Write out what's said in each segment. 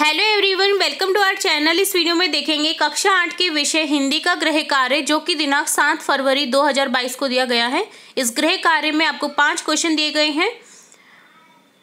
hello everyone welcome to our channel इस video में देखेंगे कक्षा आठ के विषय हिंदी का गृह कार्य जो कि दिनांक सात फरवरी 2022 को दिया गया है इस गृह कार्य में आपको पांच क्वेश्चन दिए गए हैं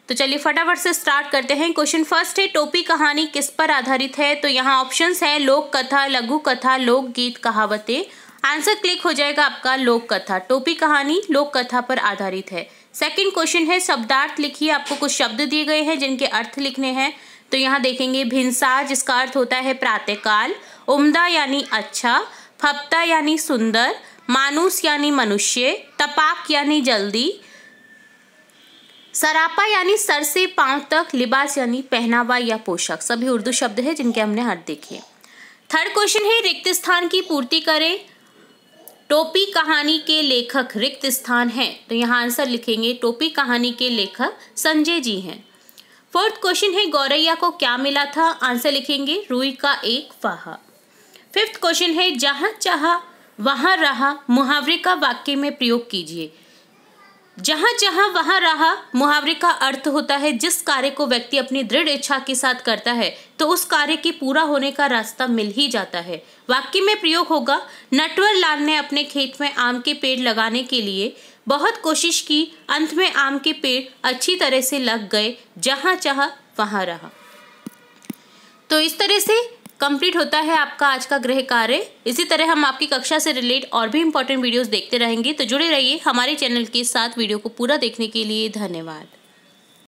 तो चलिए फटाफट से स्टार्ट करते हैं क्वेश्चन फर्स्ट है टोपी कहानी किस पर आधारित है तो यहाँ ऑप्शन है लोक कथा लघु कथा लोकगीत कहावते आंसर क्लिक हो जाएगा आपका लोक कथा टोपी कहानी लोक कथा पर आधारित है सेकेंड क्वेश्चन है शब्दार्थ लिखिए आपको कुछ शब्द दिए गए हैं जिनके अर्थ लिखने हैं तो यहाँ देखेंगे भिन्सा जिसका अर्थ होता है प्रातःकाल उम्दा यानी अच्छा फप्ता यानी सुंदर मानुस यानी मनुष्य तपाक यानी जल्दी सरापा यानी सर से पांव तक लिबास यानी पहनावा या पोशाक सभी उर्दू शब्द हैं जिनके हमने हर देखे थर्ड क्वेश्चन है रिक्त स्थान की पूर्ति करें टोपी कहानी के लेखक रिक्त स्थान हैं तो यहाँ आंसर लिखेंगे टोपी कहानी के लेखक संजय जी हैं फोर्थ क्वेश्चन है गौरैया को क्या मिला था आंसर लिखेंगे रूई का एक फाहा फिफ्थ क्वेश्चन है जहाँ चाहा वहाँ रहा मुहावरे का वाक्य में प्रयोग कीजिए जहाँ जहाँ वहाँ रहा मुहावरे का अर्थ होता है जिस कार्य को व्यक्ति अपनी दृढ़ इच्छा के साथ करता है तो उस कार्य के पूरा होने का रास्ता मिल ही जाता है वाक्य में प्रयोग होगा नटवर लाल ने अपने खेत में आम के पेड़ लगाने के लिए बहुत कोशिश की अंत में आम के पेड़ अच्छी तरह से लग गए जहाँ चाह वहाँ रहा तो इस तरह से कंप्लीट होता है आपका आज का गृह कार्य इसी तरह हम आपकी कक्षा से रिलेट और भी इम्पोर्टेंट वीडियोस देखते रहेंगे तो जुड़े रहिए हमारे चैनल के साथ वीडियो को पूरा देखने के लिए धन्यवाद